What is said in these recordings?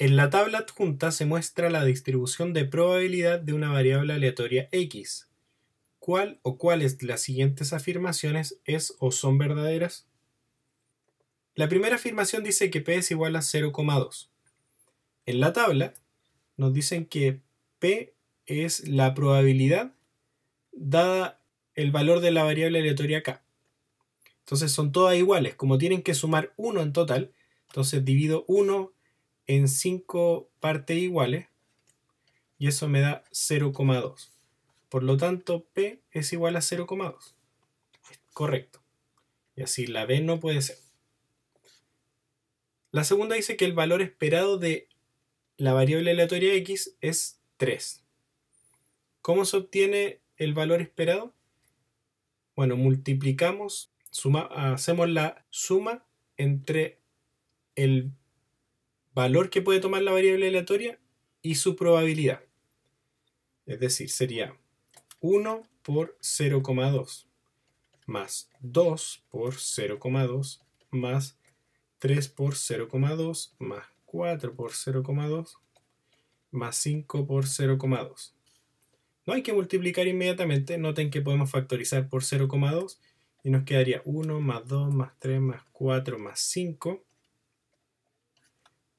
En la tabla adjunta se muestra la distribución de probabilidad de una variable aleatoria x. ¿Cuál o cuáles de las siguientes afirmaciones es o son verdaderas? La primera afirmación dice que p es igual a 0,2. En la tabla nos dicen que p es la probabilidad dada el valor de la variable aleatoria k. Entonces son todas iguales. Como tienen que sumar 1 en total, entonces divido 1 en 5 partes iguales y eso me da 0,2. Por lo tanto, P es igual a 0,2. Correcto. Y así la B no puede ser. La segunda dice que el valor esperado de la variable aleatoria X es 3. ¿Cómo se obtiene el valor esperado? Bueno, multiplicamos, hacemos la suma entre el valor que puede tomar la variable aleatoria y su probabilidad. Es decir, sería 1 por 0,2 más 2 por 0,2 más 3 por 0,2 más 4 por 0,2 más 5 por 0,2. No hay que multiplicar inmediatamente, noten que podemos factorizar por 0,2 y nos quedaría 1 más 2 más 3 más 4 más 5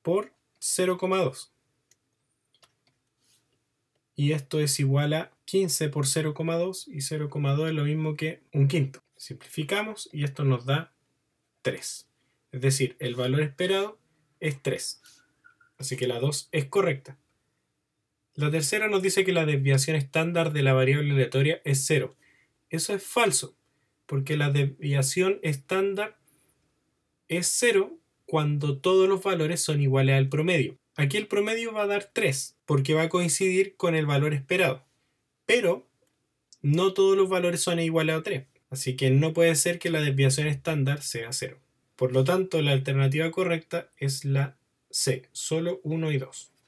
por 0,2. Y esto es igual a 15 por 0,2 y 0,2 es lo mismo que un quinto. Simplificamos y esto nos da 3. Es decir, el valor esperado es 3. Así que la 2 es correcta. La tercera nos dice que la desviación estándar de la variable aleatoria es 0. Eso es falso, porque la desviación estándar es 0 cuando todos los valores son iguales al promedio. Aquí el promedio va a dar 3 porque va a coincidir con el valor esperado. Pero no todos los valores son iguales a 3, así que no puede ser que la desviación estándar sea 0. Por lo tanto, la alternativa correcta es la C, solo 1 y 2.